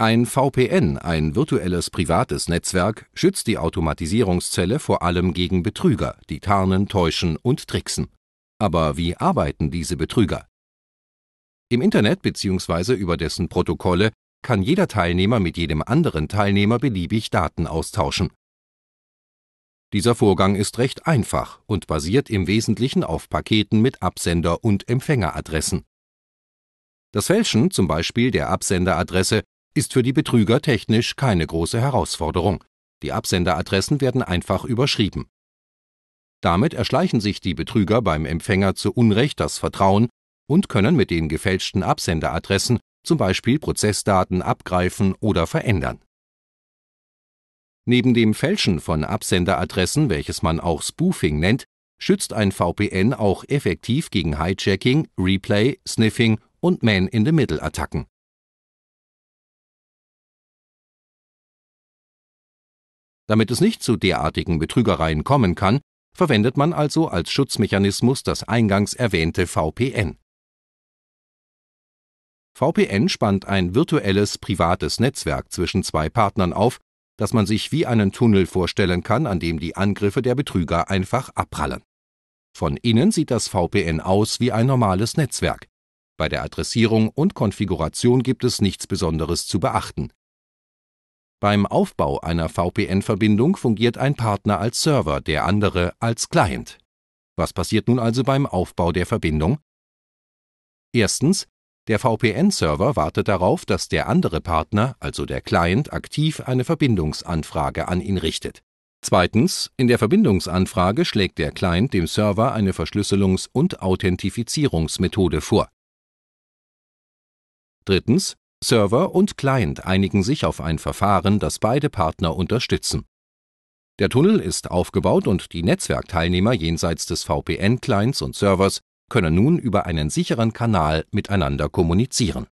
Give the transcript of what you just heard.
Ein VPN, ein virtuelles privates Netzwerk, schützt die Automatisierungszelle vor allem gegen Betrüger, die tarnen, täuschen und tricksen. Aber wie arbeiten diese Betrüger? Im Internet bzw. über dessen Protokolle kann jeder Teilnehmer mit jedem anderen Teilnehmer beliebig Daten austauschen. Dieser Vorgang ist recht einfach und basiert im Wesentlichen auf Paketen mit Absender- und Empfängeradressen. Das Fälschen zum Beispiel der Absenderadresse ist für die Betrüger technisch keine große Herausforderung. Die Absenderadressen werden einfach überschrieben. Damit erschleichen sich die Betrüger beim Empfänger zu Unrecht das Vertrauen und können mit den gefälschten Absenderadressen zum Beispiel Prozessdaten abgreifen oder verändern. Neben dem Fälschen von Absenderadressen, welches man auch Spoofing nennt, schützt ein VPN auch effektiv gegen Hijacking, Replay, Sniffing und Man-in-the-Middle-Attacken Damit es nicht zu derartigen Betrügereien kommen kann, verwendet man also als Schutzmechanismus das eingangs erwähnte VPN. VPN spannt ein virtuelles privates Netzwerk zwischen zwei Partnern auf, das man sich wie einen Tunnel vorstellen kann, an dem die Angriffe der Betrüger einfach abprallen. Von innen sieht das VPN aus wie ein normales Netzwerk. Bei der Adressierung und Konfiguration gibt es nichts Besonderes zu beachten. Beim Aufbau einer VPN-Verbindung fungiert ein Partner als Server, der andere als Client. Was passiert nun also beim Aufbau der Verbindung? Erstens, der VPN-Server wartet darauf, dass der andere Partner, also der Client, aktiv eine Verbindungsanfrage an ihn richtet. Zweitens, in der Verbindungsanfrage schlägt der Client dem Server eine Verschlüsselungs- und Authentifizierungsmethode vor. Drittens, Server und Client einigen sich auf ein Verfahren, das beide Partner unterstützen. Der Tunnel ist aufgebaut und die Netzwerkteilnehmer jenseits des VPN-Clients und Servers können nun über einen sicheren Kanal miteinander kommunizieren